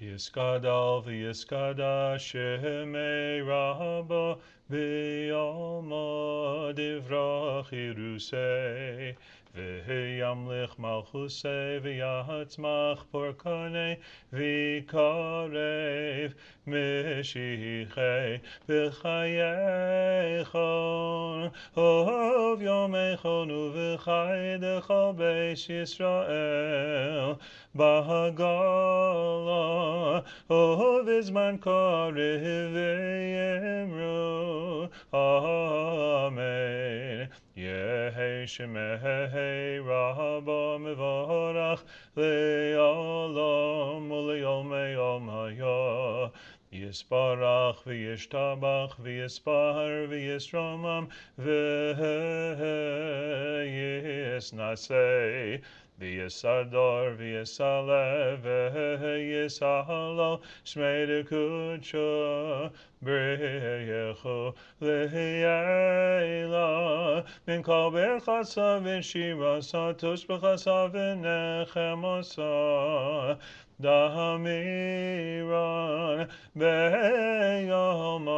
Yiskadal Yiskada Shemei Rabo Be'om chirusei, v'yamlich malchusei, v'yatzmach porkonei, v'karev mishichei, v'chayechon, hov yomechon uv'chaydechol beis Yisrael, bahagala, hov izman karev Shemei Rabba Mevorach Le'olam U'le'olmei Olmaya Yisparach v'yishtabach v'yispar v'yisromam v'yisnasei v'yisardor v'yisaleh v'yisahalo shmei dekutsho b'yechu le'elam ונקור ברכה ושירה סטוש בחסה ונחמסה דהמירן ביום